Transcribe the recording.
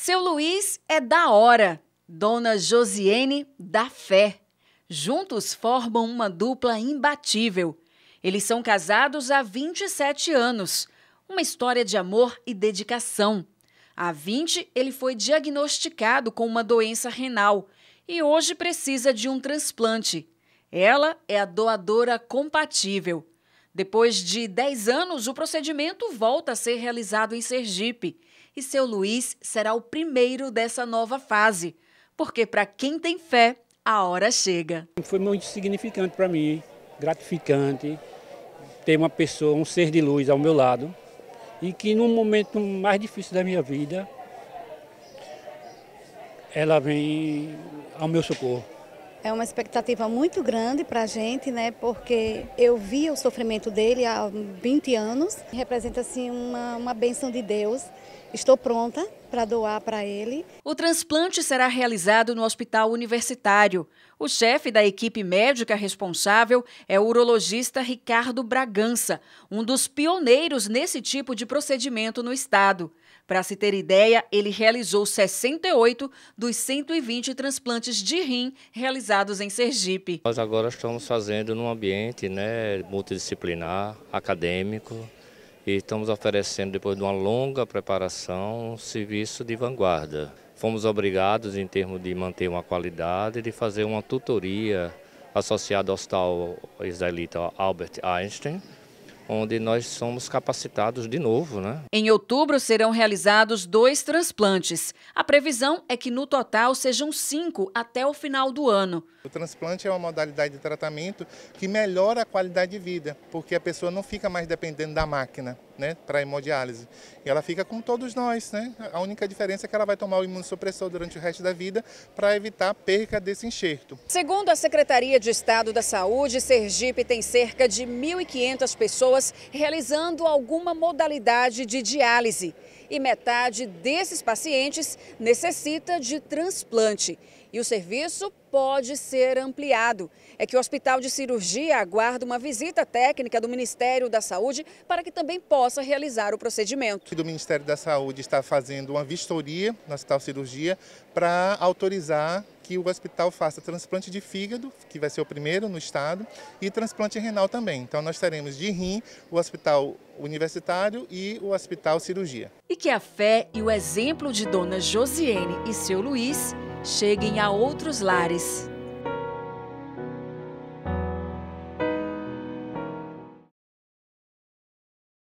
Seu Luiz é da hora, Dona Josiane da fé. Juntos formam uma dupla imbatível. Eles são casados há 27 anos. Uma história de amor e dedicação. Há 20, ele foi diagnosticado com uma doença renal e hoje precisa de um transplante. Ela é a doadora compatível. Depois de 10 anos, o procedimento volta a ser realizado em Sergipe e seu Luiz será o primeiro dessa nova fase, porque para quem tem fé, a hora chega. Foi muito significante para mim, gratificante ter uma pessoa, um ser de luz ao meu lado e que no momento mais difícil da minha vida ela vem ao meu socorro. É uma expectativa muito grande para a gente, né? Porque eu via o sofrimento dele há 20 anos. Representa assim uma, uma benção de Deus. Estou pronta para doar para ele. O transplante será realizado no Hospital Universitário. O chefe da equipe médica responsável é o urologista Ricardo Bragança, um dos pioneiros nesse tipo de procedimento no estado. Para se ter ideia, ele realizou 68 dos 120 transplantes de rim realizados em Sergipe. Nós agora estamos fazendo num ambiente né, multidisciplinar, acadêmico, e estamos oferecendo, depois de uma longa preparação, um serviço de vanguarda. Fomos obrigados, em termos de manter uma qualidade, de fazer uma tutoria associada ao Hospital Israelita Albert Einstein, onde nós somos capacitados de novo. Né? Em outubro serão realizados dois transplantes. A previsão é que no total sejam cinco até o final do ano. O transplante é uma modalidade de tratamento que melhora a qualidade de vida, porque a pessoa não fica mais dependendo da máquina né, para hemodiálise. E ela fica com todos nós, né? A única diferença é que ela vai tomar o imunossupressor durante o resto da vida para evitar a perca desse enxerto. Segundo a Secretaria de Estado da Saúde, Sergipe tem cerca de 1.500 pessoas realizando alguma modalidade de diálise e metade desses pacientes necessita de transplante. E o serviço pode ser ampliado. É que o Hospital de Cirurgia aguarda uma visita técnica do Ministério da Saúde para que também possa realizar o procedimento. O Ministério da Saúde está fazendo uma vistoria no Hospital Cirurgia para autorizar que o hospital faça transplante de fígado, que vai ser o primeiro no estado, e transplante renal também. Então nós teremos de rim o hospital universitário e o hospital cirurgia. E que a fé e o exemplo de dona Josiane e seu Luiz cheguem a outros lares.